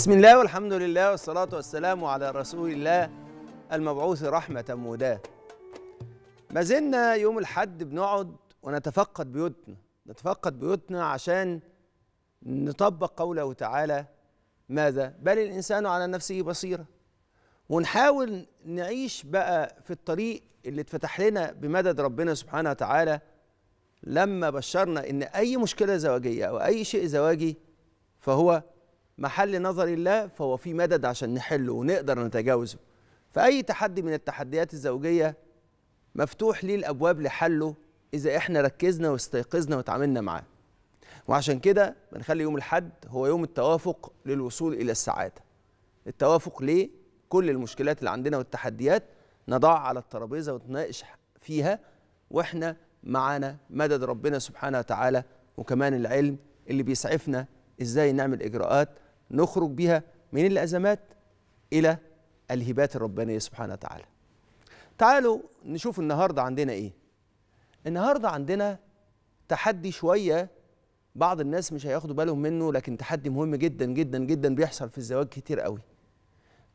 بسم الله والحمد لله والصلاة والسلام على رسول الله المبعوث رحمة مهداة ما زلنا يوم الحد بنقعد ونتفقد بيوتنا نتفقد بيوتنا عشان نطبق قوله تعالى ماذا بل الإنسان على نفسه بصيرة ونحاول نعيش بقى في الطريق اللي اتفتح لنا بمدد ربنا سبحانه وتعالى لما بشرنا ان اي مشكله زواجيه او اي شيء زواجي فهو محل نظر الله فهو في مدد عشان نحله ونقدر نتجاوزه فأي تحدي من التحديات الزوجية مفتوح ليه الأبواب لحله إذا إحنا ركزنا واستيقظنا وتعاملنا معاه وعشان كده بنخلي يوم الحد هو يوم التوافق للوصول إلى السعادة التوافق ليه كل المشكلات اللي عندنا والتحديات نضعها على الترابيزة ونتناقش فيها وإحنا معانا مدد ربنا سبحانه وتعالى وكمان العلم اللي بيسعفنا إزاي نعمل إجراءات نخرج بها من الأزمات إلى الهبات الربانية سبحانه وتعالى تعالوا نشوف النهاردة عندنا إيه النهاردة عندنا تحدي شوية بعض الناس مش هياخدوا بالهم منه لكن تحدي مهم جدا جدا جدا بيحصل في الزواج كتير قوي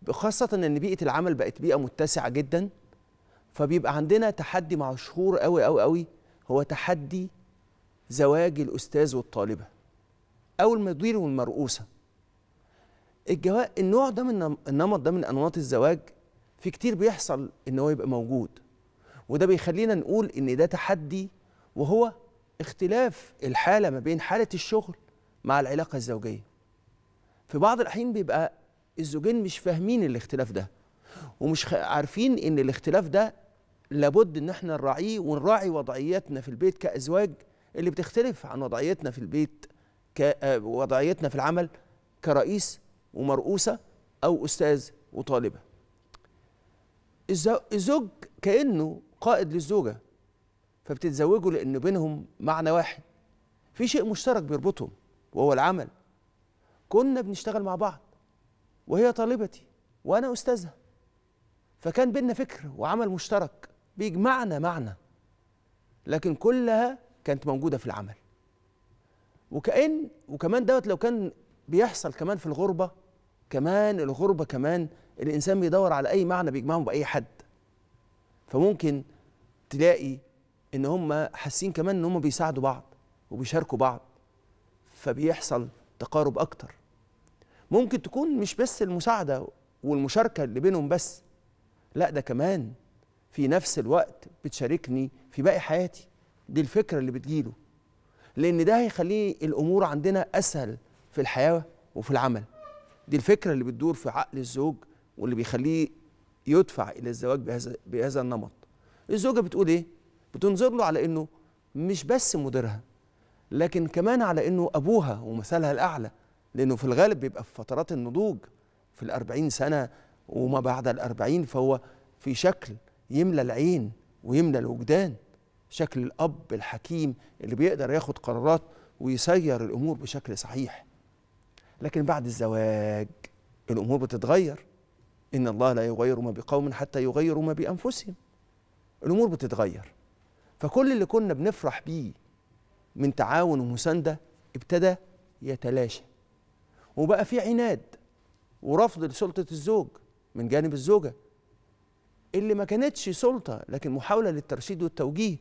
خاصة ان بيئة العمل بقت بيئة متسعة جدا فبيبقى عندنا تحدي مشهور قوي قوي قوي هو تحدي زواج الأستاذ والطالبة أو المدير والمرؤوسة الجواز النوع ده من النمط ده من انماط الزواج في كتير بيحصل ان هو يبقى موجود وده بيخلينا نقول ان ده تحدي وهو اختلاف الحاله ما بين حاله الشغل مع العلاقه الزوجيه في بعض الاحيان بيبقى الزوجين مش فاهمين الاختلاف ده ومش عارفين ان الاختلاف ده لابد ان احنا نراعيه ونراعي وضعياتنا في البيت كازواج اللي بتختلف عن وضعيتنا في البيت آه، وضعيتنا في العمل كرئيس ومرؤوسه او استاذ وطالبه الزوج كانه قائد للزوجه فبتتزوجوا لان بينهم معنى واحد في شيء مشترك بيربطهم وهو العمل كنا بنشتغل مع بعض وهي طالبتي وانا استاذها فكان بينا فكر وعمل مشترك بيجمعنا معنى لكن كلها كانت موجوده في العمل وكان وكمان دوت لو كان بيحصل كمان في الغربه كمان الغربة كمان الإنسان بيدور على أي معنى بيجمعهم بأي حد فممكن تلاقي إن هم حاسين كمان إن هم بيساعدوا بعض وبيشاركوا بعض فبيحصل تقارب أكتر ممكن تكون مش بس المساعدة والمشاركة اللي بينهم بس لا ده كمان في نفس الوقت بتشاركني في باقي حياتي دي الفكرة اللي بتجيله لأن ده هيخليه الأمور عندنا أسهل في الحياة وفي العمل دي الفكرة اللي بتدور في عقل الزوج واللي بيخليه يدفع إلى الزواج بهذا بهذا النمط الزوجة بتقول إيه؟ بتنظر له على إنه مش بس مديرها لكن كمان على إنه أبوها ومثلها الأعلى لأنه في الغالب بيبقى في فترات النضوج في الأربعين سنة وما بعد الأربعين فهو في شكل يملى العين ويملى الوجدان شكل الأب الحكيم اللي بيقدر ياخد قرارات ويسير الأمور بشكل صحيح لكن بعد الزواج الامور بتتغير ان الله لا يغير ما بقوم حتى يغيروا ما بانفسهم الامور بتتغير فكل اللي كنا بنفرح بيه من تعاون ومسانده ابتدى يتلاشى وبقى في عناد ورفض لسلطه الزوج من جانب الزوجه اللي ما كانتش سلطه لكن محاوله للترشيد والتوجيه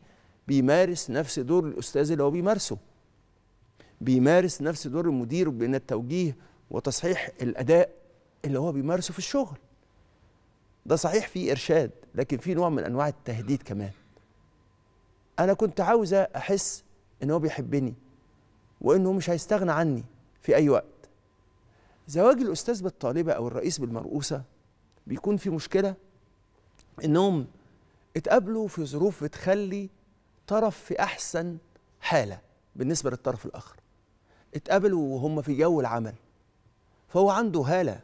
بيمارس نفس دور الاستاذ اللي هو بيمارسه بيمارس نفس دور المدير بين التوجيه وتصحيح الاداء اللي هو بيمارسه في الشغل ده صحيح في ارشاد لكن في نوع من انواع التهديد كمان انا كنت عاوزه احس ان هو بيحبني وانه مش هيستغنى عني في اي وقت زواج الاستاذ بالطالبه او الرئيس بالمرؤوسه بيكون في مشكله انهم اتقابلوا في ظروف بتخلي طرف في احسن حاله بالنسبه للطرف الاخر اتقابلوا وهم في جو العمل فهو عنده هاله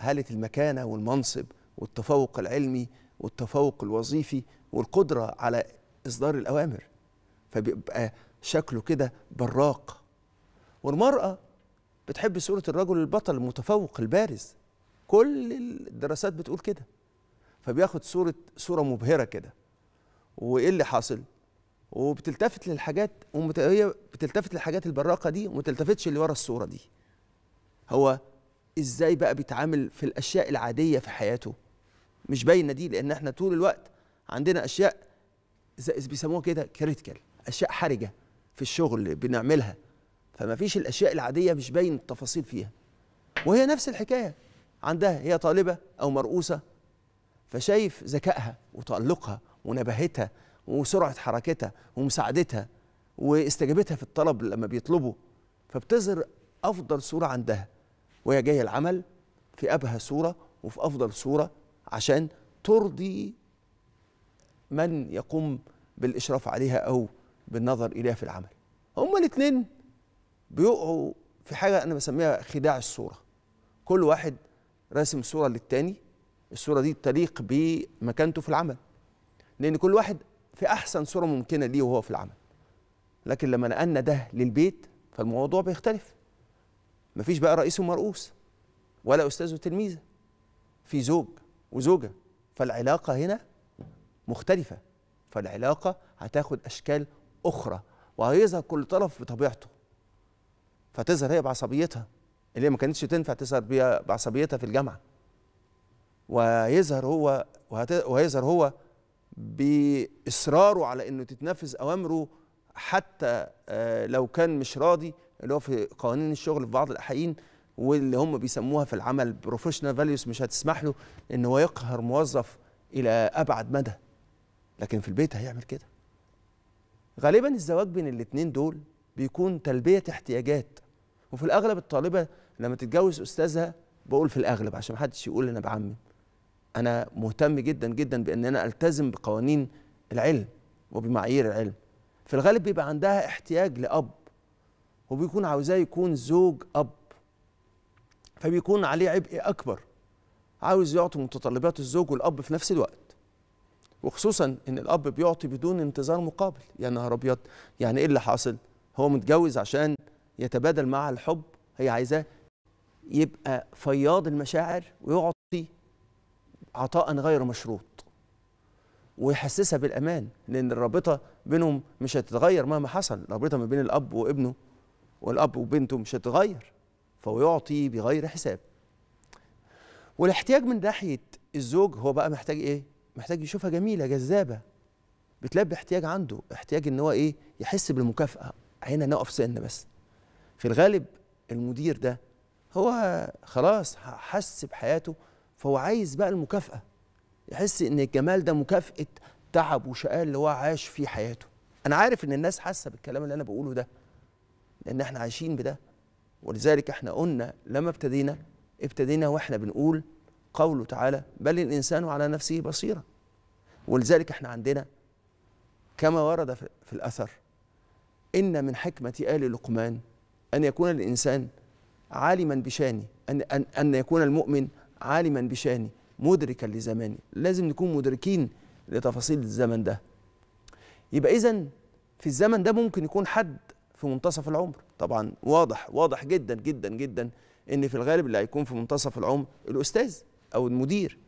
هاله المكانه والمنصب والتفوق العلمي والتفوق الوظيفي والقدره على اصدار الاوامر فبيبقى شكله كده براق والمراه بتحب صوره الرجل البطل المتفوق البارز كل الدراسات بتقول كده فبياخد صوره صوره مبهره كده وايه اللي حاصل وبتلتفت للحاجات ومت... هي بتلتفت للحاجات البراقه دي وما تلتفتش اللي ورا الصوره دي هو ازاي بقى بيتعامل في الاشياء العاديه في حياته مش باينه دي لان احنا طول الوقت عندنا اشياء بيسموها كده كريتيكال اشياء حرجه في الشغل بنعملها فما فيش الاشياء العاديه مش باين التفاصيل فيها وهي نفس الحكايه عندها هي طالبه او مرؤوسه فشايف ذكائها وتالقها ونباهتها وسرعه حركتها ومساعدتها واستجابتها في الطلب لما بيطلبوا فبتظهر افضل صوره عندها وهي جايه العمل في ابهى صوره وفي افضل صوره عشان ترضي من يقوم بالاشراف عليها او بالنظر اليها في العمل هما الاثنين بيقعوا في حاجه انا بسميها خداع الصوره كل واحد راسم صوره للتاني الصوره دي تليق بمكانته في العمل لان كل واحد في احسن صوره ممكنه ليه وهو في العمل لكن لما نقلنا ده للبيت فالموضوع بيختلف مفيش بقى رئيس ومرؤوس ولا استاذ وتلميذه في زوج وزوجه فالعلاقه هنا مختلفه فالعلاقه هتاخد اشكال اخرى وهيظهر كل طرف بطبيعته فتظهر هي بعصبيتها اللي هي ما كانتش تنفع تظهر بيها بعصبيتها في الجامعه ويظهر هو وهيظهر هو باصراره على انه تتنفذ اوامره حتى آه، لو كان مش راضي اللي هو في قوانين الشغل في بعض الاحيان واللي هم بيسموها في العمل بروفيشنال فاليوز مش هتسمح له ان هو يقهر موظف الى ابعد مدى لكن في البيت هيعمل كده غالبا الزواج بين الاثنين دول بيكون تلبيه احتياجات وفي الاغلب الطالبه لما تتجوز استاذها بقول في الاغلب عشان محدش يقول انا بعمم انا مهتم جدا جدا بان انا التزم بقوانين العلم وبمعايير العلم في الغالب بيبقى عندها احتياج لاب وبيكون عاوزاه يكون زوج اب فبيكون عليه عبء اكبر عاوز يعطي متطلبات الزوج والاب في نفس الوقت وخصوصا ان الاب بيعطي بدون انتظار مقابل يا نهار ابيض يعني ايه اللي حاصل هو متجوز عشان يتبادل معها الحب هي عايزاه يبقى فياض المشاعر ويقعد عطاء غير مشروط ويحسسها بالامان لان الرابطه بينهم مش هتتغير مهما حصل الرابطه ما بين الاب وابنه والاب وبنته مش هتتغير فهو يعطي بغير حساب والاحتياج من ناحيه الزوج هو بقى محتاج ايه محتاج يشوفها جميله جذابه بتلبي احتياج عنده احتياج ان هو ايه يحس بالمكافاه هنا نقف سن بس في الغالب المدير ده هو خلاص حس بحياته فهو عايز بقى المكافأة يحس إن الجمال ده مكافأة تعب وشقاء اللي هو عاش فيه حياته أنا عارف إن الناس حاسة بالكلام اللي أنا بقوله ده لأن إحنا عايشين بده ولذلك إحنا قلنا لما ابتدينا ابتدينا وإحنا بنقول قوله تعالى بل الإنسان على نفسه بصيرة ولذلك إحنا عندنا كما ورد في الأثر إن من حكمة آل لقمان أن يكون الإنسان عالما بشانه أن, أن, أن يكون المؤمن عالما بشاني مدركا لزماني لازم نكون مدركين لتفاصيل الزمن ده يبقى إذا في الزمن ده ممكن يكون حد في منتصف العمر طبعا واضح واضح جدا جدا جدا ان في الغالب اللي هيكون في منتصف العمر الاستاذ او المدير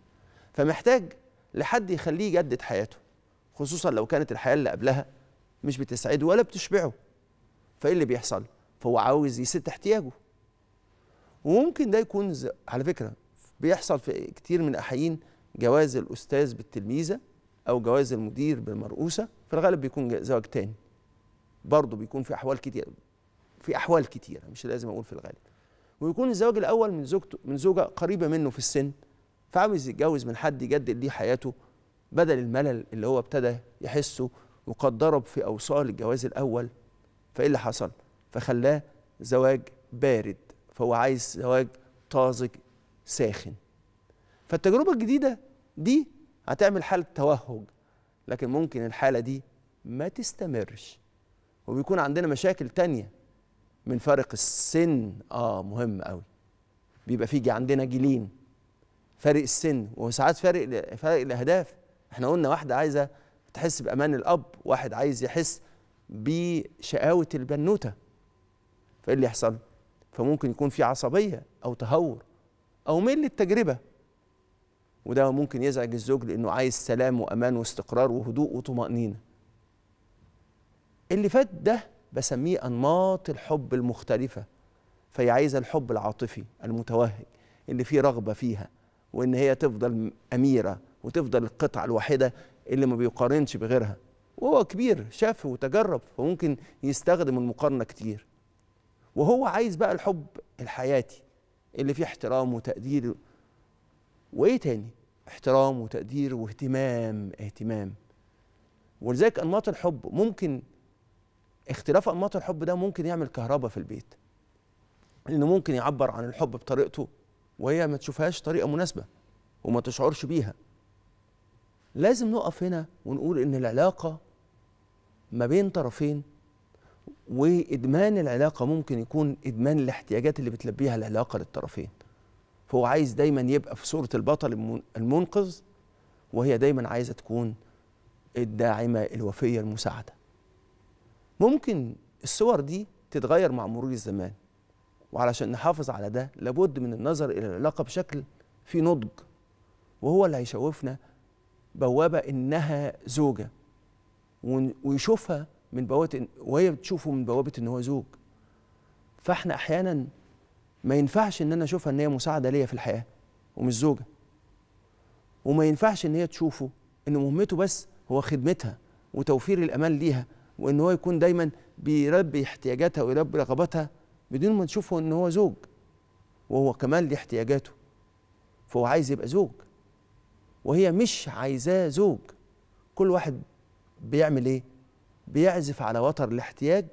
فمحتاج لحد يخليه يجدد حياته خصوصا لو كانت الحياه اللي قبلها مش بتسعده ولا بتشبعه فايه اللي بيحصل فهو عاوز يسد احتياجه وممكن ده يكون على فكره بيحصل في كتير من الاحيان جواز الاستاذ بالتلميذه او جواز المدير بالمرؤوسه في الغالب بيكون زواج تاني برضه بيكون في احوال كتير في احوال كتيره مش لازم اقول في الغالب ويكون الزواج الاول من زوجته من زوجه قريبه منه في السن فعاوز يتجوز من حد يجدد ليه حياته بدل الملل اللي هو ابتدى يحسه وقد ضرب في اوصال الجواز الاول فايه اللي حصل فخلاه زواج بارد فهو عايز زواج طازج ساخن فالتجربة الجديدة دي هتعمل حالة توهج لكن ممكن الحالة دي ما تستمرش وبيكون عندنا مشاكل تانية من فارق السن اه مهم قوي بيبقى في عندنا جيلين فارق السن وساعات فارق فارق الاهداف احنا قلنا واحده عايزه تحس بامان الاب واحد عايز يحس بشقاوه البنوته فايه اللي يحصل فممكن يكون في عصبيه او تهور أو ميل للتجربة وده ممكن يزعج الزوج لأنه عايز سلام وأمان واستقرار وهدوء وطمأنينة اللي فات ده بسميه أنماط الحب المختلفة فهي عايزة الحب العاطفي المتوهج اللي فيه رغبة فيها وإن هي تفضل أميرة وتفضل القطعة الواحدة اللي ما بيقارنش بغيرها وهو كبير شاف وتجرب فممكن يستخدم المقارنة كتير وهو عايز بقى الحب الحياتي اللي فيه احترام وتقدير وايه تاني احترام وتقدير واهتمام اهتمام ولذلك انماط الحب ممكن اختلاف انماط الحب ده ممكن يعمل كهرباء في البيت لانه ممكن يعبر عن الحب بطريقته وهي ما تشوفهاش طريقه مناسبه وما تشعرش بيها لازم نقف هنا ونقول ان العلاقه ما بين طرفين وادمان العلاقه ممكن يكون ادمان الاحتياجات اللي بتلبيها العلاقه للطرفين فهو عايز دايما يبقى في صوره البطل المنقذ وهي دايما عايزه تكون الداعمه الوفيه المساعده ممكن الصور دي تتغير مع مرور الزمان وعلشان نحافظ على ده لابد من النظر الى العلاقه بشكل في نضج وهو اللي هيشوفنا بوابه انها زوجه ويشوفها من بوابه وهي بتشوفه من بوابه ان هو زوج فاحنا احيانا ما ينفعش ان انا اشوفها ان هي مساعده ليا في الحياه ومش زوجه وما ينفعش ان هي تشوفه ان مهمته بس هو خدمتها وتوفير الامان ليها وان هو يكون دايما بيربي احتياجاتها ويربي رغباتها بدون ما تشوفه ان هو زوج وهو كمان ليه احتياجاته فهو عايز يبقى زوج وهي مش عايزاه زوج كل واحد بيعمل ايه بيعزف على وتر الاحتياج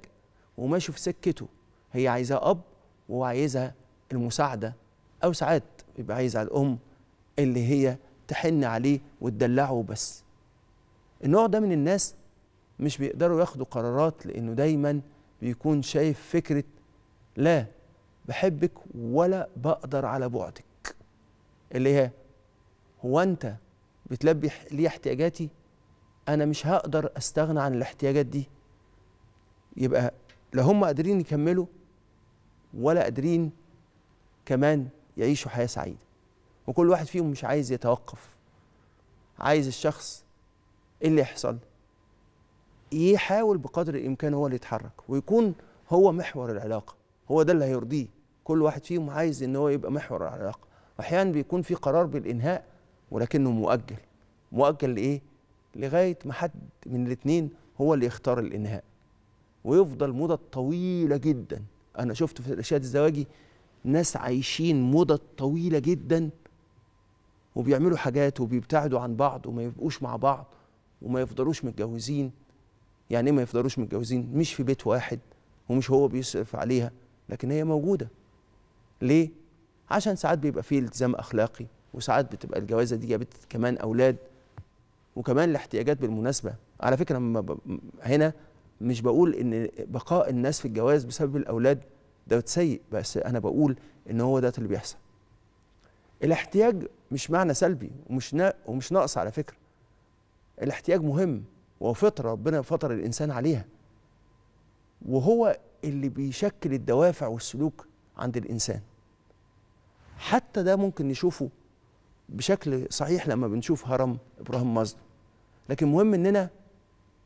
وماشي في سكته هي عايزاه اب وعايزها المساعده او ساعات بيبقى عايز الام اللي هي تحن عليه وتدلعه بس النوع ده من الناس مش بيقدروا ياخدوا قرارات لانه دايما بيكون شايف فكره لا بحبك ولا بقدر على بعدك اللي هي هو انت بتلبي لي احتياجاتي انا مش هقدر استغنى عن الاحتياجات دي يبقى لا هم قادرين يكملوا ولا قادرين كمان يعيشوا حياه سعيده وكل واحد فيهم مش عايز يتوقف عايز الشخص ايه اللي يحصل يحاول بقدر الامكان هو اللي يتحرك ويكون هو محور العلاقه هو ده اللي هيرضيه كل واحد فيهم عايز ان هو يبقى محور العلاقه واحيانا بيكون في قرار بالانهاء ولكنه مؤجل مؤجل لايه لغايه ما حد من الاثنين هو اللي يختار الانهاء ويفضل مدة طويله جدا انا شفت في الاشياء الزواجي ناس عايشين مدة طويله جدا وبيعملوا حاجات وبيبتعدوا عن بعض وما يبقوش مع بعض وما يفضلوش متجوزين يعني ايه ما يفضلوش متجوزين مش في بيت واحد ومش هو بيصرف عليها لكن هي موجوده ليه عشان ساعات بيبقى فيه التزام اخلاقي وساعات بتبقى الجوازه دي جابت كمان اولاد وكمان الاحتياجات بالمناسبه على فكره هنا مش بقول ان بقاء الناس في الجواز بسبب الاولاد ده سيء بس انا بقول ان هو ده اللي بيحصل الاحتياج مش معنى سلبي ومش نا ومش ناقص على فكره الاحتياج مهم وفطره ربنا فطر الانسان عليها وهو اللي بيشكل الدوافع والسلوك عند الانسان حتى ده ممكن نشوفه بشكل صحيح لما بنشوف هرم ابراهيم مازلو لكن مهم اننا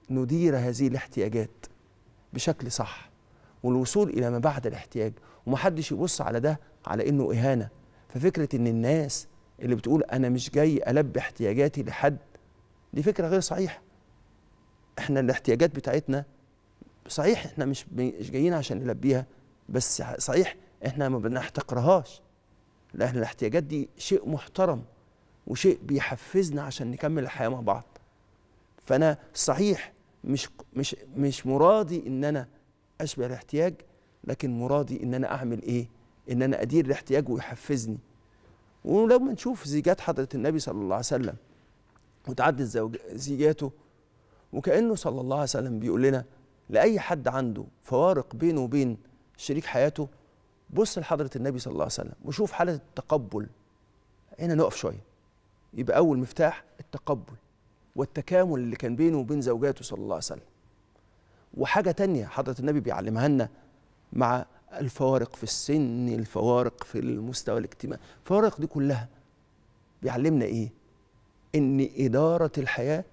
ندير هذه الاحتياجات بشكل صح والوصول الى ما بعد الاحتياج ومحدش يبص على ده على انه اهانه ففكره ان الناس اللي بتقول انا مش جاي البي احتياجاتي لحد دي فكره غير صحيحه احنا الاحتياجات بتاعتنا صحيح احنا مش مش جايين عشان نلبيها بس صحيح احنا ما بنحتقرهاش لان الاحتياجات دي شيء محترم وشيء بيحفزنا عشان نكمل الحياه مع بعض فانا صحيح مش مش مش مرادي ان انا اشبع الاحتياج لكن مرادي ان انا اعمل ايه ان انا ادير الاحتياج ويحفزني ولما نشوف زيجات حضره النبي صلى الله عليه وسلم وتعدد زيجاته وكانه صلى الله عليه وسلم بيقول لنا لاي حد عنده فوارق بينه وبين شريك حياته بص لحضره النبي صلى الله عليه وسلم وشوف حاله التقبل هنا نقف شويه يبقى اول مفتاح التقبل والتكامل اللي كان بينه وبين زوجاته صلى الله عليه وسلم وحاجة تانية حضرة النبي بيعلمها لنا مع الفوارق في السن الفوارق في المستوى الاجتماعي الفوارق دي كلها بيعلمنا ايه ان إدارة الحياة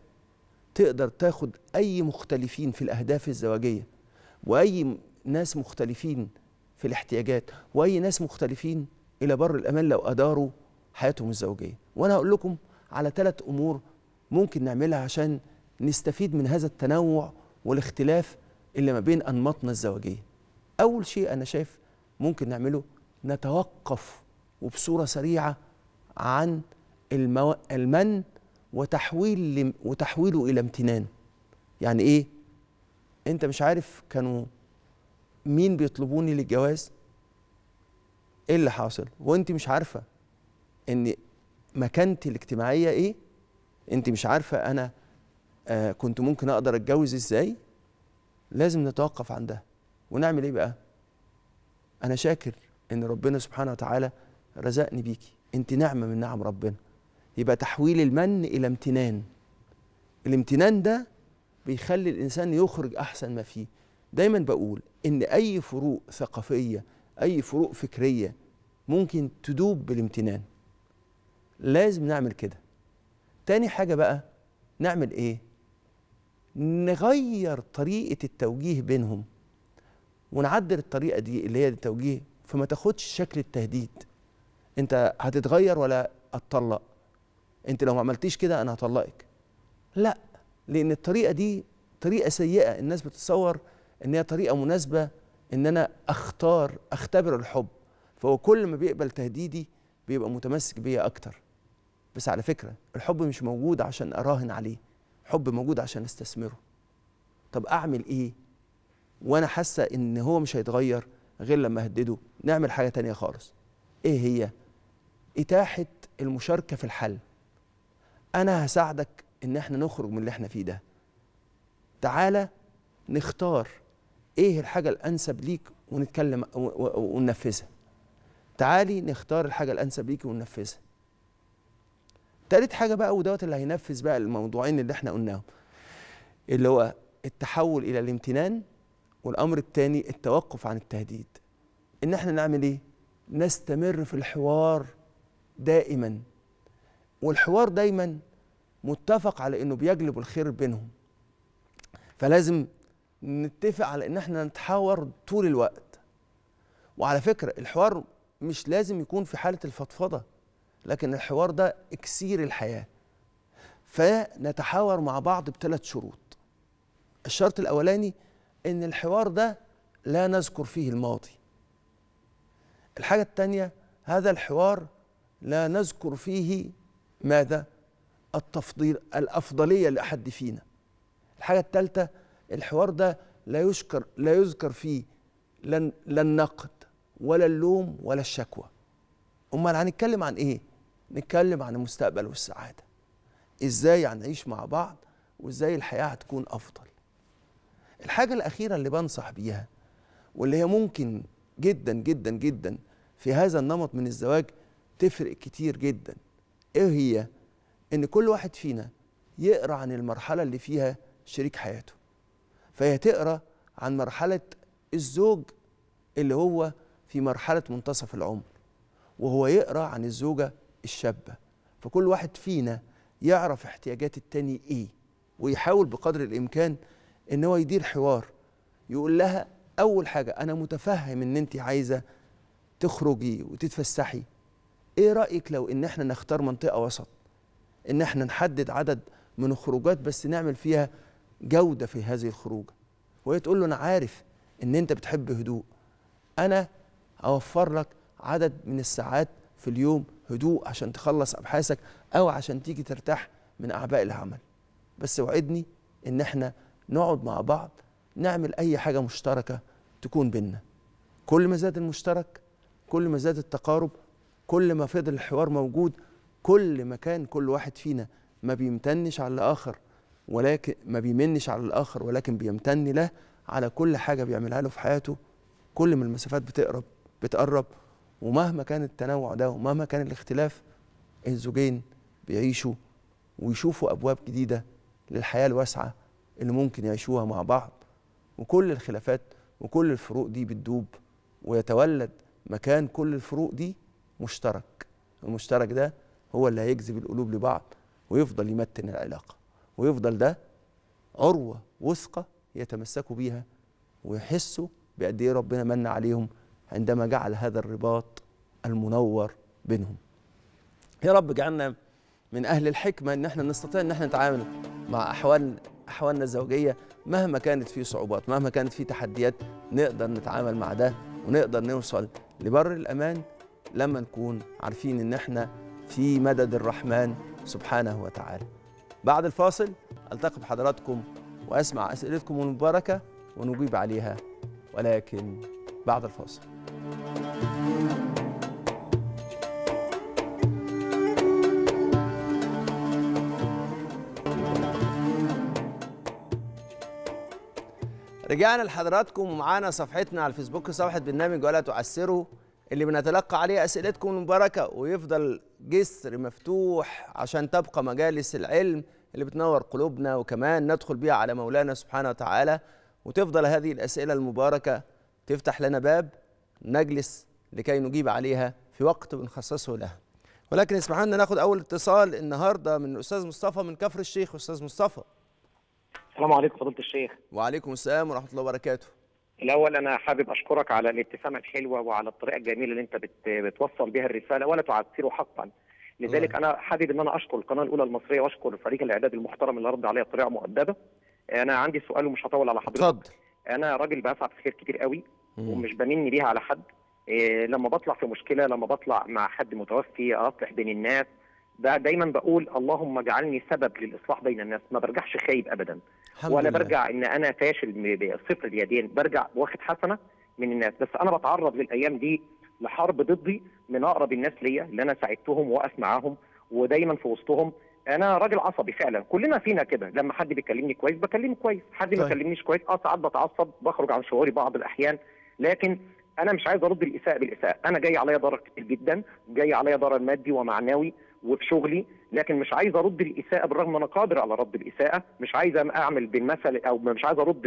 تقدر تاخد أي مختلفين في الأهداف الزواجية وأي ناس مختلفين في الاحتياجات وأي ناس مختلفين إلى بر الأمان لو أداروا حياتهم الزوجية وأنا هقول لكم على ثلاث أمور ممكن نعملها عشان نستفيد من هذا التنوع والاختلاف اللي ما بين أنماطنا الزواجية أول شيء أنا شايف ممكن نعمله نتوقف وبصورة سريعة عن المو... المن وتحويل ل... وتحويله إلى امتنان يعني إيه؟ أنت مش عارف كانوا مين بيطلبوني للجواز إيه اللي حاصل وأنت مش عارفة إن مكانتي الاجتماعية إيه انت مش عارفه انا آه كنت ممكن اقدر اتجوز ازاي لازم نتوقف عندها ونعمل ايه بقى انا شاكر ان ربنا سبحانه وتعالى رزقني بيكي انت نعمه من نعم ربنا يبقى تحويل المن الى امتنان الامتنان ده بيخلي الانسان يخرج احسن ما فيه دايما بقول ان اي فروق ثقافيه اي فروق فكريه ممكن تدوب بالامتنان لازم نعمل كده تاني حاجه بقى نعمل ايه نغير طريقه التوجيه بينهم ونعدل الطريقه دي اللي هي التوجيه فما تاخدش شكل التهديد انت هتتغير ولا اتطلق انت لو ما عملتيش كده انا هطلقك لا لان الطريقه دي طريقه سيئه الناس بتتصور ان هي طريقه مناسبه ان انا اختار اختبر الحب فهو كل ما بيقبل تهديدي بيبقى متمسك بيا اكتر بس على فكره الحب مش موجود عشان اراهن عليه الحب موجود عشان استثمره طب اعمل ايه وانا حاسه ان هو مش هيتغير غير لما اهدده نعمل حاجه تانية خالص ايه هي اتاحه المشاركه في الحل انا هساعدك ان احنا نخرج من اللي احنا فيه ده تعالى نختار ايه الحاجه الانسب ليك ونتكلم وننفذها تعالي نختار الحاجه الانسب ليك وننفذها تالت حاجه بقى ودوت اللي هينفذ بقى الموضوعين اللي احنا قلناهم اللي هو التحول الى الامتنان والامر الثاني التوقف عن التهديد ان احنا نعمل ايه نستمر في الحوار دائما والحوار دايما متفق على انه بيجلب الخير بينهم فلازم نتفق على ان احنا نتحاور طول الوقت وعلى فكره الحوار مش لازم يكون في حاله الفضفضه لكن الحوار ده اكسير الحياه فنتحاور مع بعض بثلاث شروط الشرط الاولاني ان الحوار ده لا نذكر فيه الماضي الحاجه الثانيه هذا الحوار لا نذكر فيه ماذا التفضيل الافضليه لاحد فينا الحاجه الثالثه الحوار ده لا يشكر لا يذكر فيه لا النقد ولا اللوم ولا الشكوى امال هنتكلم عن ايه نتكلم عن المستقبل والسعاده ازاي هنعيش مع بعض وازاي الحياه هتكون افضل الحاجه الاخيره اللي بنصح بيها واللي هي ممكن جدا جدا جدا في هذا النمط من الزواج تفرق كتير جدا ايه هي ان كل واحد فينا يقرا عن المرحله اللي فيها شريك حياته فهي تقرا عن مرحله الزوج اللي هو في مرحله منتصف العمر وهو يقرا عن الزوجه الشابه فكل واحد فينا يعرف احتياجات التاني ايه ويحاول بقدر الامكان ان هو يدير حوار يقول لها اول حاجه انا متفهم ان انت عايزه تخرجي وتتفسحي ايه رايك لو ان احنا نختار منطقه وسط ان احنا نحدد عدد من الخروجات بس نعمل فيها جوده في هذه الخروجه وهي تقول له انا عارف ان انت بتحب هدوء انا اوفر لك عدد من الساعات في اليوم هدوء عشان تخلص ابحاثك او عشان تيجي ترتاح من اعباء العمل بس وعدني ان احنا نقعد مع بعض نعمل اي حاجه مشتركه تكون بينا كل ما زاد المشترك كل ما زاد التقارب كل ما فضل الحوار موجود كل ما كان كل واحد فينا ما بيمتنش على الاخر ولكن ما بيمنش على الاخر ولكن بيمتن له على كل حاجه بيعملها له في حياته كل ما المسافات بتقرب بتقرب ومهما كان التنوع ده ومهما كان الاختلاف الزوجين بيعيشوا ويشوفوا ابواب جديده للحياه الواسعه اللي ممكن يعيشوها مع بعض وكل الخلافات وكل الفروق دي بتدوب ويتولد مكان كل الفروق دي مشترك المشترك ده هو اللي هيجذب القلوب لبعض ويفضل يمتن العلاقه ويفضل ده عروه وثقه يتمسكوا بيها ويحسوا بقد ايه ربنا من عليهم عندما جعل هذا الرباط المنور بينهم يا رب جعلنا من أهل الحكمة إن احنا نستطيع إن احنا نتعامل مع أحوال أحوالنا الزوجية مهما كانت في صعوبات مهما كانت في تحديات نقدر نتعامل مع ده ونقدر نوصل لبر الأمان لما نكون عارفين إن احنا في مدد الرحمن سبحانه وتعالى بعد الفاصل ألتقي بحضراتكم وأسمع أسئلتكم المباركة ونجيب عليها ولكن بعد الفاصل رجعنا لحضراتكم ومعانا صفحتنا على الفيسبوك صفحه برنامج ولا تعسروا اللي بنتلقى عليه اسئلتكم المباركه ويفضل جسر مفتوح عشان تبقى مجالس العلم اللي بتنور قلوبنا وكمان ندخل بيها على مولانا سبحانه وتعالى وتفضل هذه الاسئله المباركه تفتح لنا باب نجلس لكي نجيب عليها في وقت بنخصصه لها ولكن اسمحوا لنا ناخد اول اتصال النهارده من الاستاذ مصطفى من كفر الشيخ استاذ مصطفى السلام عليكم فضيله الشيخ وعليكم السلام ورحمه الله وبركاته الاول انا حابب اشكرك على الابتسامه الحلوه وعلى الطريقه الجميله اللي انت بت... بتوصل بها الرساله ولا تعسر حقا لذلك آه. انا حابب ان انا اشكر القناه الاولى المصريه واشكر فريق الاعداد المحترم اللي رد عليا بطريقه مؤدبه انا عندي سؤال ومش هطول على حضرتك اتفضل انا راجل بسعى في خير كتير قوي ومش بمن بيها على حد إيه، لما بطلع في مشكله لما بطلع مع حد متوفي اصلح بين الناس ده دايما بقول اللهم اجعلني سبب للاصلاح بين الناس ما برجعش خايب ابدا ولا لله. برجع ان انا فاشل بصفر اليدين برجع واخد حسنه من الناس بس انا بتعرض للايام دي لحرب ضدي من اقرب الناس ليا اللي انا ساعدتهم واقف معاهم ودايما في وسطهم انا راجل عصبي فعلا كلنا فينا كده لما حد بيكلمني كويس بكلمه كويس حد ما بيكلمنيش طيب. كويس اه ساعات بتعصب بخرج عن شعوري بعض الاحيان لكن انا مش عايز ارد الاساءه بالاساءه انا جاي عليا ضرر كتير جدا جاي عليا ضرر مادي ومعنوي وفي شغلي لكن مش عايز ارد الاساءه بالرغم انا قادر على رد الاساءه مش عايز اعمل بالمثل او مش عايز ارد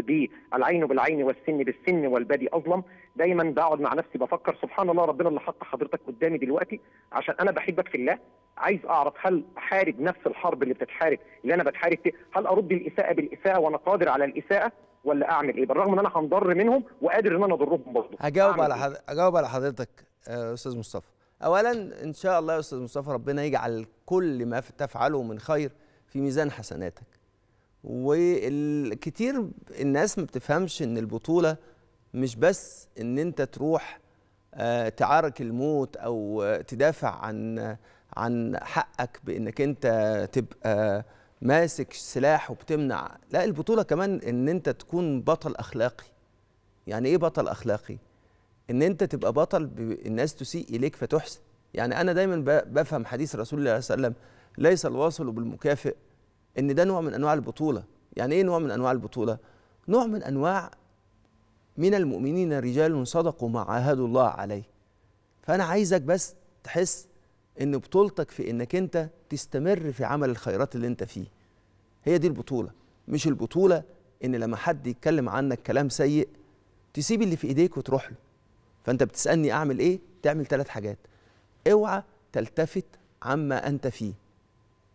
بالعين بالعين والسن بالسن والبدي اظلم دايما بقعد مع نفسي بفكر سبحان الله ربنا اللي حط حضرتك قدامي دلوقتي عشان انا بحبك في الله عايز اعرف هل احارب نفس الحرب اللي بتتحارب اللي انا بتحارب فيها هل ارد الاساءه بالاساءه وانا قادر على الاساءه ولا اعمل ايه بالرغم ان انا هنضر منهم وقادر ان انا اضرهم برضه هجاوب على إيه؟ حض... اجاوب على حضرتك يا آه، استاذ مصطفى اولا ان شاء الله يا استاذ مصطفى ربنا يجعل كل ما تفعله من خير في ميزان حسناتك وكتير الناس ما بتفهمش ان البطوله مش بس ان انت تروح آه، تعارك الموت او تدافع عن عن حقك بانك انت تبقى ماسك سلاح وبتمنع لا البطوله كمان ان انت تكون بطل اخلاقي يعني ايه بطل اخلاقي ان انت تبقى بطل الناس تسيء اليك فتحسن يعني انا دايما بفهم حديث رسول الله صلى الله عليه وسلم ليس الواصل بالمكافئ ان ده نوع من انواع البطوله يعني ايه نوع من انواع البطوله نوع من انواع من المؤمنين رجال صدقوا ما عاهدوا الله عليه فانا عايزك بس تحس ان بطولتك في انك انت تستمر في عمل الخيرات اللي انت فيه هي دي البطوله مش البطوله ان لما حد يتكلم عنك كلام سيء تسيب اللي في ايديك وتروح له فانت بتسالني اعمل ايه تعمل ثلاث حاجات اوعى تلتفت عما انت فيه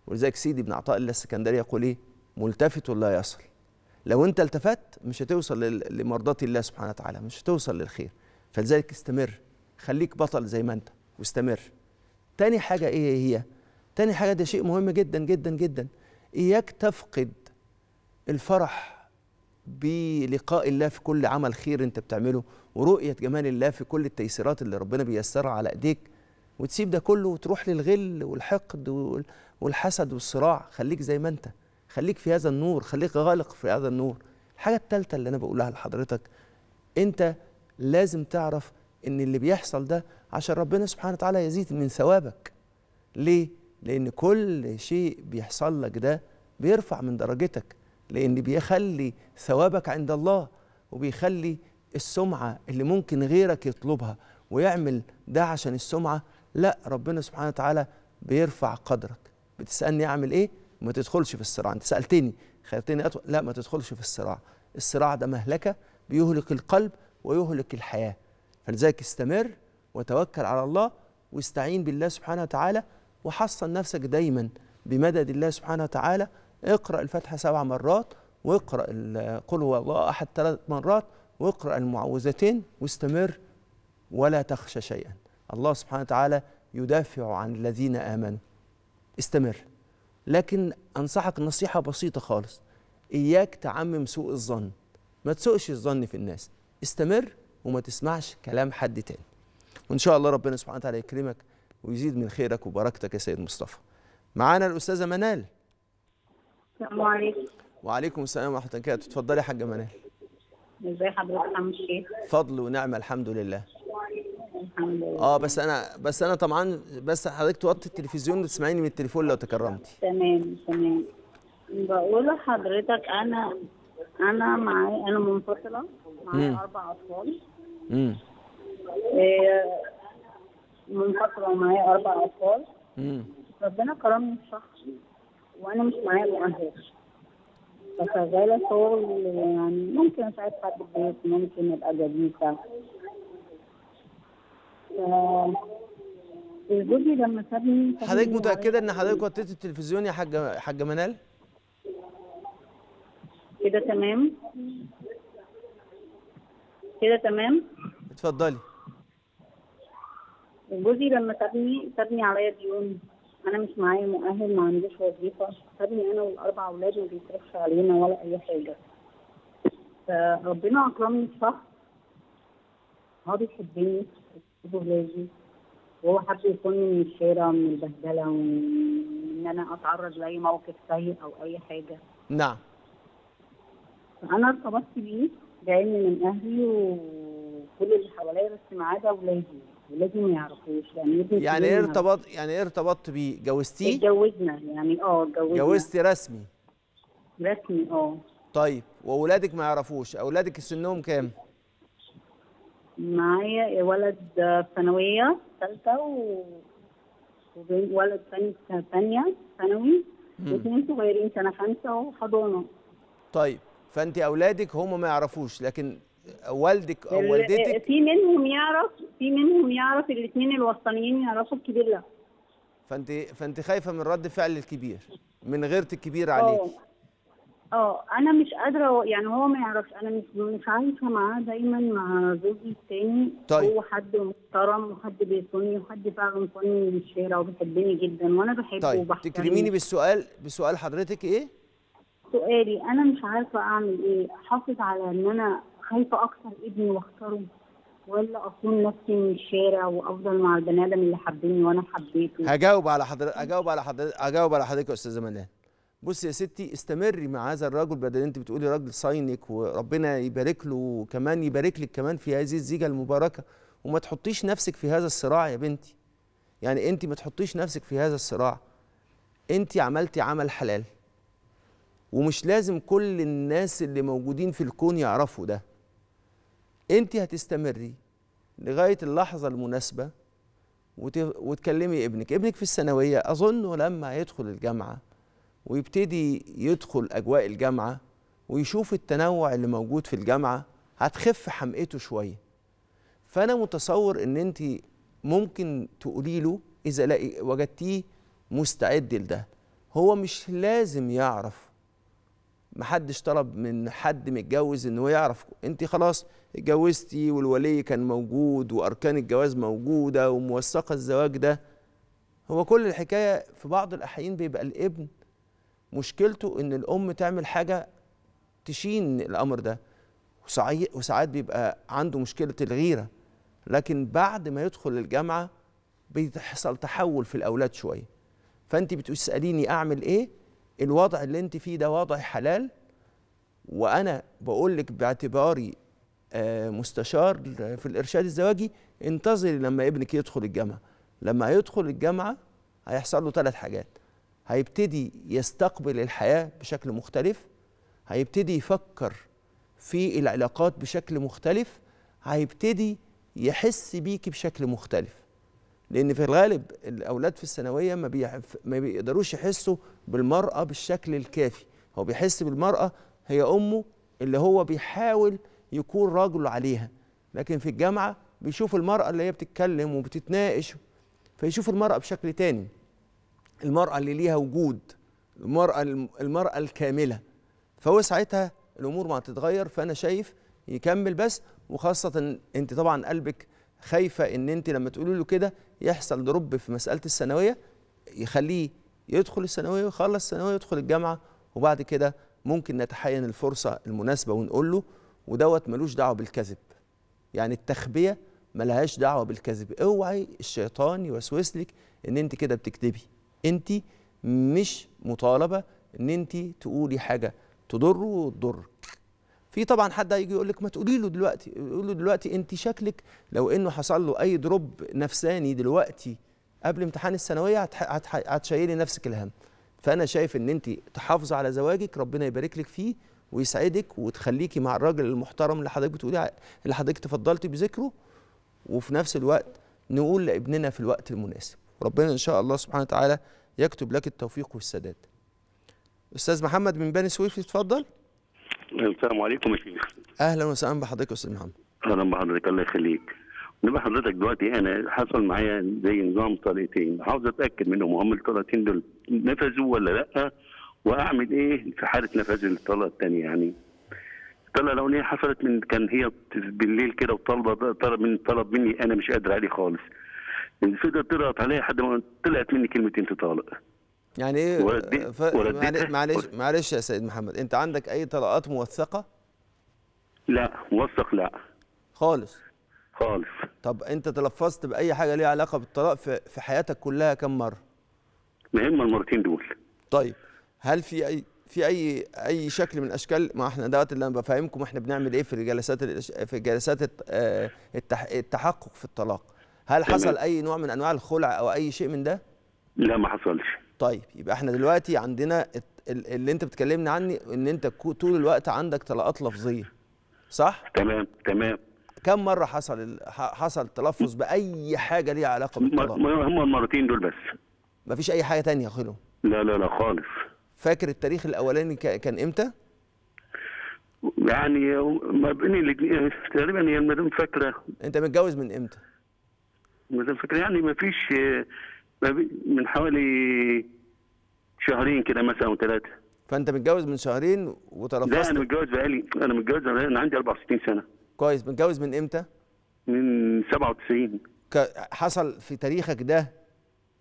ولذلك سيدي بن عطاء الله السكندري يقول ايه ملتفت لا يصل لو انت التفت مش هتوصل لمرضات الله سبحانه وتعالى مش هتوصل للخير فلذلك استمر خليك بطل زي ما انت واستمر تاني حاجة إيه هي؟ تاني حاجة ده شيء مهم جدا جدا جدا إياك تفقد الفرح بلقاء الله في كل عمل خير أنت بتعمله ورؤية جمال الله في كل التيسيرات اللي ربنا بيسرها على إيديك وتسيب ده كله وتروح للغل والحقد والحسد والصراع خليك زي ما أنت خليك في هذا النور خليك غالق في هذا النور الحاجة التالتة اللي أنا بقولها لحضرتك أنت لازم تعرف إن اللي بيحصل ده عشان ربنا سبحانه وتعالى يزيد من ثوابك ليه؟ لأن كل شيء بيحصل لك ده بيرفع من درجتك لأن بيخلي ثوابك عند الله وبيخلي السمعة اللي ممكن غيرك يطلبها ويعمل ده عشان السمعة لا ربنا سبحانه وتعالى بيرفع قدرك بتسألني أعمل إيه؟ ما تدخلش في الصراع أنت سألتني خيرتني أطول لا ما تدخلش في الصراع الصراع ده مهلكة بيهلك القلب ويهلك الحياة فلذلك استمر وتوكل على الله واستعين بالله سبحانه وتعالى وحصن نفسك دايما بمدد الله سبحانه وتعالى اقرأ الفاتحة سبع مرات واقرأ قل هو الله أحد ثلاث مرات واقرأ المعوذتين واستمر ولا تخشى شيئا الله سبحانه وتعالى يدافع عن الذين آمنوا استمر لكن أنصحك نصيحة بسيطة خالص إياك تعمم سوء الظن ما تسوقش الظن في الناس استمر وما تسمعش كلام حد تاني وان شاء الله ربنا سبحانه وتعالى يكرمك ويزيد من خيرك وبركتك يا سيد مصطفى معانا الاستاذه منال السلام عليكم وعليكم السلام ورحمه الله وبركاته اتفضلي يا حاجه منال ازي حضرتك عم الشيخ فضل ونعمه الحمد لله الحمد لله اه بس انا بس انا طبعا بس حضرتك توطي التلفزيون وتسمعيني من التليفون لو تكرمتي تمام تمام بقول لحضرتك انا انا معايا انا منفصله معايا اربع اطفال امم إيه، من فترة معايا أربع أطفال ربنا كرمني بشخص وأنا مش معايا مؤهل فشغالة شغل يعني ممكن أساعد حد البيت ممكن أبقى جديدة جوزي لما سابني حضرتك متأكدة إن حضرتك وطيتي التلفزيون يا حاجة حاجة منال؟ كده تمام كده تمام اتفضلي وجوزي لما سابني سابني عليا ديون انا مش معايا مؤهل ما عنديش وظيفه سابني انا والاربع اولاد ما بيصرفش علينا ولا اي حاجه فربنا اكرمني صح هو بيحبني ولادي وهو حب يكون من الشارع من البهدله وان انا اتعرض لاي موقف سيء او اي حاجه نعم فانا ارتبطت بيه جاي من اهلي وكل اللي حواليا بس ما عدا ولادي ولادي ما يعرفوش يعني يعني ايه ارتبط يعني ايه ارتبطت بيه؟ جوزتيه؟ اتجوزنا يعني اه اتجوزنا جوزتي رسمي؟ رسمي اه طيب واولادك ما يعرفوش، اولادك سنهم كام؟ معايا ولد ثانويه ثالثه و وولد ثاني ثانيه ثانوي واثنين صغيرين سنه خمسه وحضانه طيب فانت اولادك هم ما يعرفوش لكن والدك او والدتك في منهم يعرف في منهم يعرف الاثنين الوسطانيين يعرفوا الكبير لا فانت فانت خايفه من رد فعل الكبير من غيرة الكبير عليك اه انا مش قادره يعني هو ما يعرفش انا مش مش عايشه معاه دايما مع زوجي الثاني طيب. هو حد محترم وحد بيصوني وحد فعلا صوني من الشارع وبيحبني جدا وانا بحبه طيب. وبحترمه تكرميني بالسؤال بسؤال حضرتك ايه؟ سؤالي انا مش عارفه اعمل ايه احافظ على ان انا خايفه اخسر ابني واختاره ولا اكون نفسي من الشارع وافضل مع البني ادم اللي حبني وانا حبيته هجاوب على حضرتك هجاوب على حضرتك هجاوب على حضرتك يا استاذه منال بصي يا ستي استمري مع هذا الرجل بدل انت بتقولي راجل صينك وربنا يبارك له وكمان يبارك لك كمان في هذه الزيجه المباركه وما تحطيش نفسك في هذا الصراع يا بنتي يعني انت ما تحطيش نفسك في هذا الصراع انت عملتي عمل حلال ومش لازم كل الناس اللي موجودين في الكون يعرفوا ده انت هتستمري لغايه اللحظه المناسبه وتكلمي ابنك ابنك في الثانويه اظن لما هيدخل الجامعه ويبتدي يدخل اجواء الجامعه ويشوف التنوع اللي موجود في الجامعه هتخف حمقته شويه فانا متصور ان انت ممكن تقولي له اذا وجدتيه مستعد لده هو مش لازم يعرف محدش طلب من حد متجوز انه يعرف انت خلاص اتجوزتي والولي كان موجود واركان الجواز موجوده وموثقه الزواج ده هو كل الحكايه في بعض الاحيان بيبقى الابن مشكلته ان الام تعمل حاجه تشين الامر ده وساعات بيبقى عنده مشكله الغيره لكن بعد ما يدخل الجامعه بيحصل تحول في الاولاد شويه فانت بتساليني اعمل ايه الوضع اللي انت فيه ده وضع حلال وانا بقول لك باعتباري آه، مستشار في الارشاد الزواجي انتظري لما ابنك يدخل الجامعه لما هيدخل الجامعه هيحصل له ثلاث حاجات هيبتدي يستقبل الحياه بشكل مختلف هيبتدي يفكر في العلاقات بشكل مختلف هيبتدي يحس بيكي بشكل مختلف لان في الغالب الاولاد في الثانويه ما, بيحف ما بيقدروش يحسوا بالمراه بالشكل الكافي هو بيحس بالمراه هي امه اللي هو بيحاول يكون راجل عليها لكن في الجامعه بيشوف المراه اللي هي بتتكلم وبتتناقش فيشوف المراه بشكل تاني المراه اللي ليها وجود المراه المراه الكامله فهو ساعتها الامور ما هتتغير فانا شايف يكمل بس وخاصه انت طبعا قلبك خايفه ان انت لما تقولي له كده يحصل دروب في مساله الثانويه يخليه يدخل الثانويه ويخلص الثانويه ويدخل الجامعه وبعد كده ممكن نتحين الفرصه المناسبه ونقول له ودوت ملوش دعوه بالكذب يعني التخبيه ملهاش دعوه بالكذب اوعي الشيطان يوسوس لك ان انت كده بتكذبي انت مش مطالبه ان انت تقولي حاجه تضره وتضرك في طبعا حد هيجي يقول لك ما تقولي له دلوقتي يقول له دلوقتي انت شكلك لو انه حصل له اي دروب نفساني دلوقتي قبل امتحان الثانويه هتشيلي نفسك الهم فانا شايف ان انت تحافظي على زواجك ربنا يبارك لك فيه ويسعدك وتخليكي مع الراجل المحترم اللي حضرتك بتقولي اللي حضرتك تفضلتي بذكره وفي نفس الوقت نقول لابننا في الوقت المناسب ربنا ان شاء الله سبحانه وتعالى يكتب لك التوفيق والسداد استاذ محمد من بني سويف اتفضل السلام عليكم يا شيخ اهلا وسهلا بحضرتك يا استاذ محمد اهلا بحضرتك الله يخليك نبقى حضرتك دلوقتي انا حصل معايا زي نظام طريقتين عاوز اتاكد منهم هم الطلقتين دول نفذوا ولا لا واعمل ايه في حاله نفاذ الطلقه الثانيه يعني الطلقه الاولانيه حصلت من كان هي بالليل كده وطالبه طلب من طلب مني انا مش قادر عليه خالص فضلت تضغط عليا لحد ما طلعت مني كلمتين في طالق يعني ايه ف... معلش معلش يا سيد محمد انت عندك اي طلقات موثقه لا موثق لا خالص خالص طب انت تلفظت باي حاجه ليها علاقه بالطلاق في, في حياتك كلها كم مره ما هم المرتين دول طيب هل في اي في اي اي شكل من اشكال ما احنا دوت اللي انا بفهمكم احنا بنعمل ايه في الجلسات في جلسات آه، التحقق في الطلاق هل حصل اي نوع من انواع الخلع او اي شيء من ده لا ما حصلش طيب يبقى احنا دلوقتي عندنا اللي انت بتكلمني عني ان انت طول الوقت عندك طلقات لفظيه صح تمام تمام كم مره حصل حصل تلفظ باي حاجه ليها علاقه بالطلاق هم المرتين دول بس مفيش اي حاجه تانية خلو لا لا لا خالص فاكر التاريخ الاولاني كان امتى يعني ما بين تقريبا يعني تقريبا هي المدام فاكره انت متجوز من امتى دام فاكره يعني مفيش من حوالي شهرين كده مثلا او ثلاثه فانت متجوز من شهرين وتلفظت لا انا متجوز بقالي انا متجوز انا عندي 64 سنه كويس متجوز من امتى؟ من 97 ك... حصل في تاريخك ده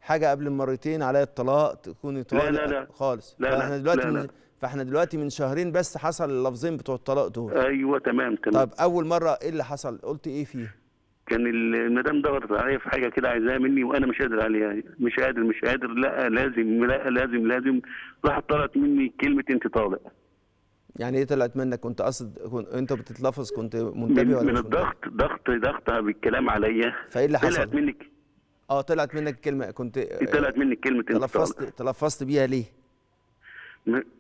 حاجه قبل مرتين عليا الطلاق تكون طلاق لا لا لا خالص لا فاحنا دلوقتي لا لا. من... فاحنا دلوقتي من شهرين بس حصل اللفظين بتوع الطلاق دول ايوه تمام تمام طب اول مره ايه اللي حصل؟ قلت ايه فيه؟ كان المدام ضغطت عليا في حاجه كده عايزاها مني وانا مش قادر عليها يعني. مش قادر مش قادر لا لازم لا لازم لازم راحت طلعت مني كلمه انت طالق يعني ايه طلعت منك كنت قصد انت بتتلفظ كنت منتبه ولا من الضغط ضغط ضغط بالكلام عليا فايه اللي حصل؟ طلعت منك اه طلعت منك كلمه كنت إيه، طلعت منك كلمه تلفظت تلفظت بيها ليه؟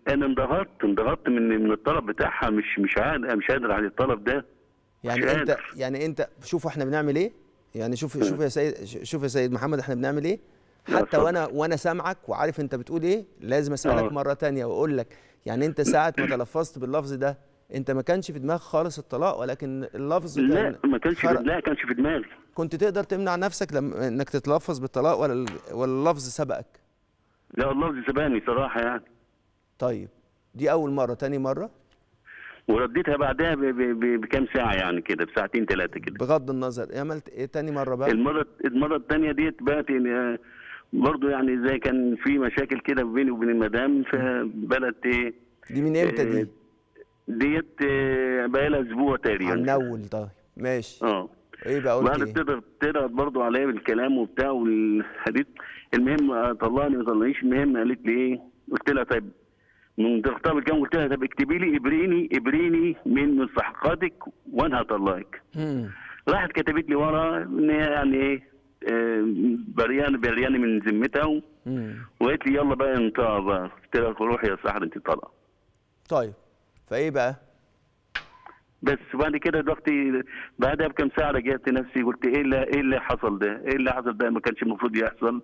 انا انضغطت انضغطت من من الطلب بتاعها مش مش عادة مش قادر على الطلب ده يعني انت يعني انت شوف احنا بنعمل ايه يعني شوف شوف يا سيد شوف يا سيد محمد احنا بنعمل ايه حتى وانا وانا سامعك وعارف انت بتقول ايه لازم اسالك اه. مره تانية واقول لك يعني انت ساعه ما تلفظت باللفظ ده انت ما كانش في دماغك خالص الطلاق ولكن اللفظ لا كان ما كانش في دماغي كانش في دماغي كنت تقدر تمنع نفسك لما انك تتلفظ بالطلاق ولا ولا اللفظ سبقك لا اللفظ سبقني صراحه يعني طيب دي اول مره تاني مره ورديتها بعدها بكام ساعه يعني كده بساعتين ثلاثه كده بغض النظر إيه عملت ايه تاني مره بقى المره المره الثانيه ديت بقت آه، برضه يعني زي كان في مشاكل كده بيني وبين المدام فبدات ايه دي من امتى آه، دي؟ ديت آه، بقى لها اسبوع تقريبا هنول طيب ماشي اه ايه بقى قلت ايه؟ تقدر تقدر برضه عليا بالكلام وبتاع والحديث المهم طلعني ما طلعنيش المهم قالت لي ايه قلت لها طيب من تختار كان قلت لها طب اكتبي لي ابريني ابريني من مستحقاتك وانا طلاقك راحت كتبت لي ورا ان يعني ايه بريانه بريانه من ذمتها وقالت لي يلا بقى انت بقى قلت لها روحي يا صاحب انت طالعه طيب فايه بقى؟ بس بعد كده ضغطي بعدها بكام ساعه رجعت نفسي قلت ايه اللي ايه اللي حصل ده؟ ايه اللي حصل ده ما كانش المفروض يحصل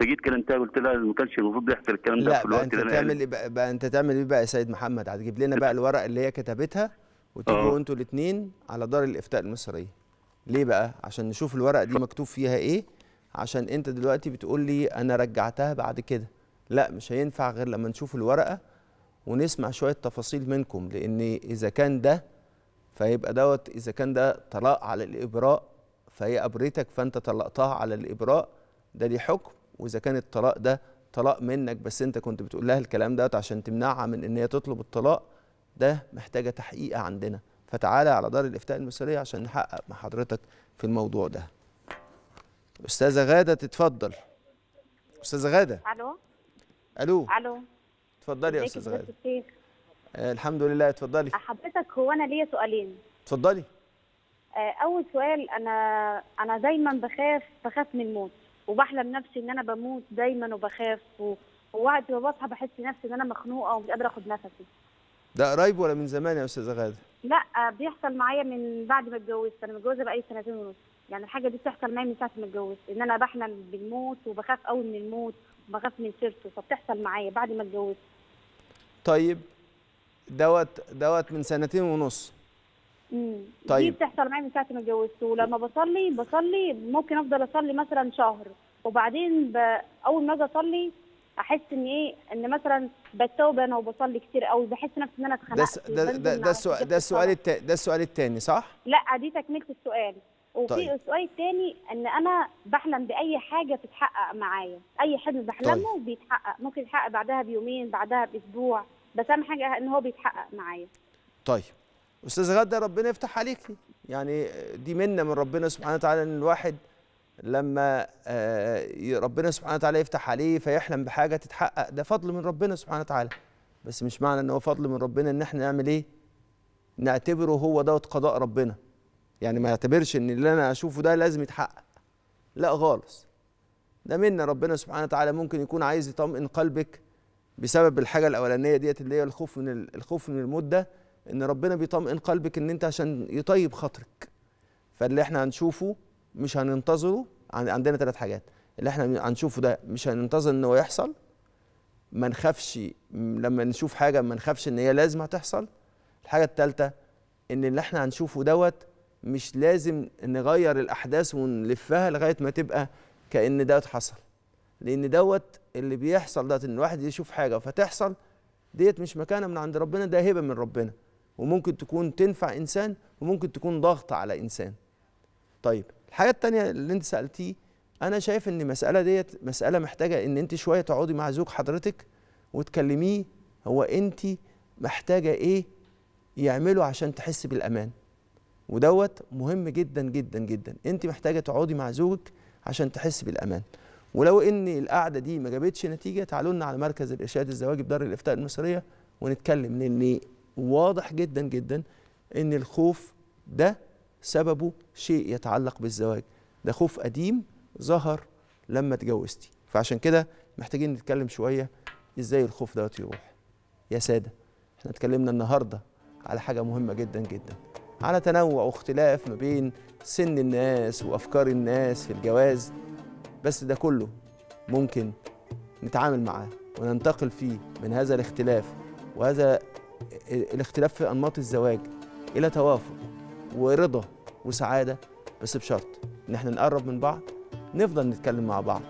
فجيت كلمتها قلت لها ما كانش المفروض يحصل الكلام ده في الوقت ده انت تعمل بقى, بقى انت تعمل ايه بقى يا سيد محمد هتجيب لنا بقى الورق اللي هي كتبتها وتجوا آه. انتوا الاثنين على دار الافتاء المصريه ليه بقى عشان نشوف الورق دي مكتوب فيها ايه عشان انت دلوقتي بتقول لي انا رجعتها بعد كده لا مش هينفع غير لما نشوف الورقه ونسمع شويه تفاصيل منكم لان اذا كان ده فيبقى دوت اذا كان ده طلاق على الابراء فهي ابرتك فانت طلقتها على الابراء ده ليه حكم واذا كان الطلاق ده طلاق منك بس انت كنت بتقول لها الكلام ده عشان تمنعها من ان هي تطلب الطلاق ده محتاجه تحقيق عندنا فتعالى على دار الافتاء المثاليه عشان نحقق مع حضرتك في الموضوع ده استاذه غاده تتفضل استاذه غاده الو الو الو اتفضلي يا استاذه غاده الحمد لله اتفضلي حضرتك هو انا ليا سؤالين اتفضلي آه، اول سؤال انا انا دايما بخاف بخاف من الموت وبحلم نفسي ان انا بموت دايما وبخاف ووقت ما بصحى بحس نفسي ان انا مخنوقه ومش قادره اخد نفسي ده قريب ولا من زمان يا استاذه غاده لا آه، بيحصل معايا من بعد ما اتجوزت انا متجوزه بقالي سنتين ونص يعني الحاجه دي بتحصل معايا من ساعه ما اتجوزت ان انا بحلم بالموت وبخاف قوي من الموت وبخاف من سيرته فبتحصل معايا بعد ما اتجوزت طيب دوت دوت من سنتين ونص امم طيب دي بتحصل معايا من ساعه ما اتجوزت ولما بصلي بصلي ممكن افضل اصلي مثلا شهر وبعدين اول ما اجي اصلي احس ان ايه ان مثلا بتوب انا وبصلي كتير قوي بحس نفسي ان انا اتخنقت ده ده ده السؤال ده السؤال ده السؤال الثاني صح؟ لا دي تكمله السؤال وفي طيب. السؤال الثاني ان انا بحلم باي حاجه تتحقق معايا اي حلم بحلمه طيب. بيتحقق ممكن يتحقق بعدها بيومين بعدها باسبوع بس اهم حاجه ان هو بيتحقق معايا طيب استاذ غاده ربنا يفتح عليكي يعني دي منه من ربنا سبحانه وتعالى ان الواحد لما آه، ربنا سبحانه وتعالى يفتح عليه فيحلم بحاجه تتحقق ده فضل من ربنا سبحانه وتعالى بس مش معنى ان هو فضل من ربنا ان احنا نعمل ايه نعتبره هو دوت قضاء ربنا يعني ما يعتبرش ان اللي انا اشوفه ده لازم يتحقق لا خالص ده منا ربنا سبحانه وتعالى ممكن يكون عايز يطمئن قلبك بسبب الحاجه الاولانيه ديت اللي هي الخوف من الخوف من المده ان ربنا بيطمئن قلبك ان انت عشان يطيب خاطرك فاللي احنا هنشوفه مش هننتظره عندنا ثلاث حاجات اللي احنا هنشوفه ده مش هننتظر ان هو يحصل ما نخافش لما نشوف حاجه ما نخافش ان هي لازم هتحصل الحاجه الثالثه ان اللي احنا هنشوفه دوت مش لازم نغير الاحداث ونلفها لغايه ما تبقى كان دوت حصل لان دوت اللي بيحصل دوت ان الواحد يشوف حاجه فتحصل ديت مش مكانه من عند ربنا ده هبه من ربنا وممكن تكون تنفع انسان وممكن تكون ضغط على انسان طيب الحاجه التانية اللي انت سالتيه انا شايف ان المساله ديت مساله محتاجه ان انت شويه تقعدي مع زوج حضرتك وتكلميه هو انت محتاجه ايه يعمله عشان تحس بالامان ودوت مهم جدا جدا جدا انت محتاجه تقعدي مع زوجك عشان تحس بالامان ولو ان القعده دي ما جابتش نتيجه تعالوا لنا على مركز الارشاد الزواجي بدار الافتاء المصريه ونتكلم لان واضح جدا جدا ان الخوف ده سببه شيء يتعلق بالزواج ده خوف قديم ظهر لما اتجوزتي فعشان كده محتاجين نتكلم شويه ازاي الخوف دوت يروح يا ساده احنا اتكلمنا النهارده على حاجه مهمه جدا جدا على تنوع واختلاف ما بين سن الناس وافكار الناس في الجواز بس ده كله ممكن نتعامل معاه وننتقل فيه من هذا الاختلاف وهذا الاختلاف في انماط الزواج الى توافق ورضا وسعاده بس بشرط ان احنا نقرب من بعض نفضل نتكلم مع بعض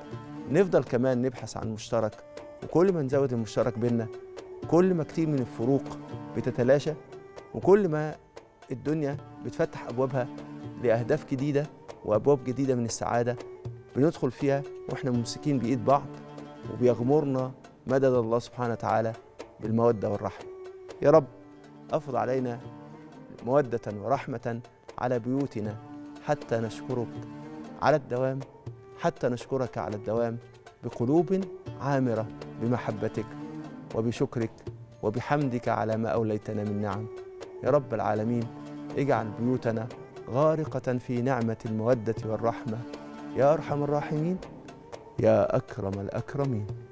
نفضل كمان نبحث عن مشترك وكل ما نزود المشترك بينا كل ما كتير من الفروق بتتلاشى وكل ما الدنيا بتفتح ابوابها لاهداف جديده وابواب جديده من السعاده بندخل فيها واحنا ممسكين بايد بعض وبيغمرنا مدد الله سبحانه وتعالى بالموده والرحمه يا رب افض علينا موده ورحمه على بيوتنا حتى نشكرك على الدوام حتى نشكرك على الدوام بقلوب عامره بمحبتك وبشكرك وبحمدك على ما اوليتنا من نعم يا رب العالمين اجعل بيوتنا غارقه في نعمه الموده والرحمه يا ارحم الراحمين يا اكرم الاكرمين